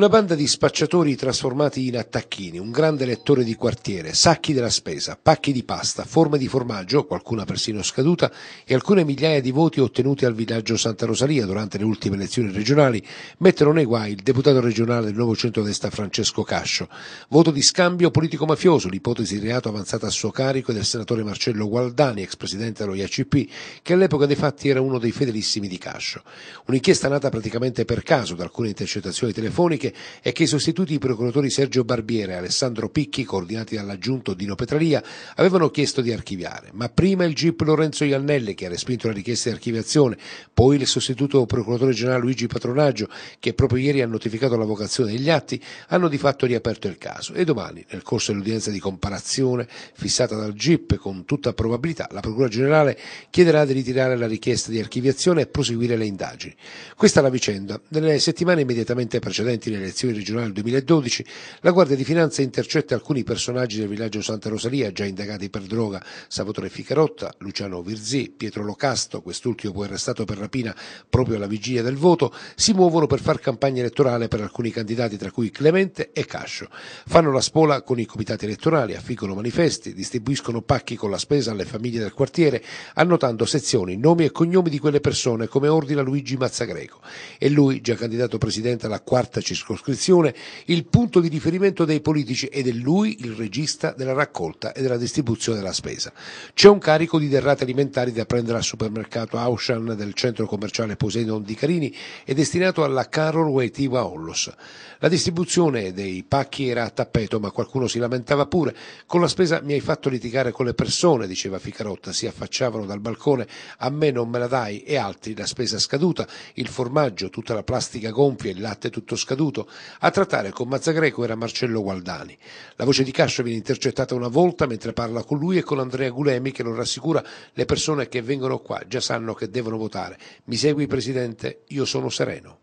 Una banda di spacciatori trasformati in attacchini, un grande lettore di quartiere, sacchi della spesa, pacchi di pasta, forme di formaggio, qualcuna persino scaduta, e alcune migliaia di voti ottenuti al villaggio Santa Rosalia durante le ultime elezioni regionali, mettono nei guai il deputato regionale del nuovo centrodestra Francesco Cascio. Voto di scambio politico-mafioso, l'ipotesi di reato avanzata a suo carico del senatore Marcello Gualdani, ex presidente dello IACP, che all'epoca dei fatti era uno dei fedelissimi di Cascio. Un'inchiesta nata praticamente per caso da alcune intercettazioni telefoniche è che i sostituti procuratori Sergio Barbiere e Alessandro Picchi, coordinati dall'aggiunto Dino Petralia, avevano chiesto di archiviare, ma prima il GIP Lorenzo Iannelle, che ha respinto la richiesta di archiviazione, poi il sostituto procuratore generale Luigi Patronaggio che proprio ieri ha notificato la vocazione degli atti, hanno di fatto riaperto il caso e domani, nel corso dell'udienza di comparazione fissata dal GIP, con tutta probabilità la Procura Generale chiederà di ritirare la richiesta di archiviazione e proseguire le indagini. Questa è la vicenda. Nelle settimane immediatamente precedenti elezioni regionali del 2012, la Guardia di Finanza intercetta alcuni personaggi del villaggio Santa Rosalia già indagati per droga, Salvatore Ficarotta, Luciano Virzì, Pietro Locasto, quest'ultimo poi arrestato per rapina proprio alla vigilia del voto, si muovono per far campagna elettorale per alcuni candidati tra cui Clemente e Cascio. Fanno la spola con i comitati elettorali, affiggono manifesti, distribuiscono pacchi con la spesa alle famiglie del quartiere, annotando sezioni, nomi e cognomi di quelle persone come ordina Luigi Mazzagreco. E lui, già candidato presidente alla quarta circoscrizione, circoscrizione il punto di riferimento dei politici ed è lui il regista della raccolta e della distribuzione della spesa. C'è un carico di derrate alimentari da prendere al supermercato Auchan del centro commerciale Poseidon di Carini e destinato alla Carol Weitiva Ollos. La distribuzione dei pacchi era a tappeto, ma qualcuno si lamentava pure. Con la spesa mi hai fatto litigare con le persone, diceva Ficarotta, si affacciavano dal balcone, a me non me la dai e altri la spesa scaduta, il formaggio, tutta la plastica gonfia, il latte tutto scaduto seduto a trattare con Mazzagreco era Marcello Gualdani. La voce di Cascio viene intercettata una volta mentre parla con lui e con Andrea Gulemi che lo rassicura le persone che vengono qua già sanno che devono votare. Mi segui Presidente, io sono sereno.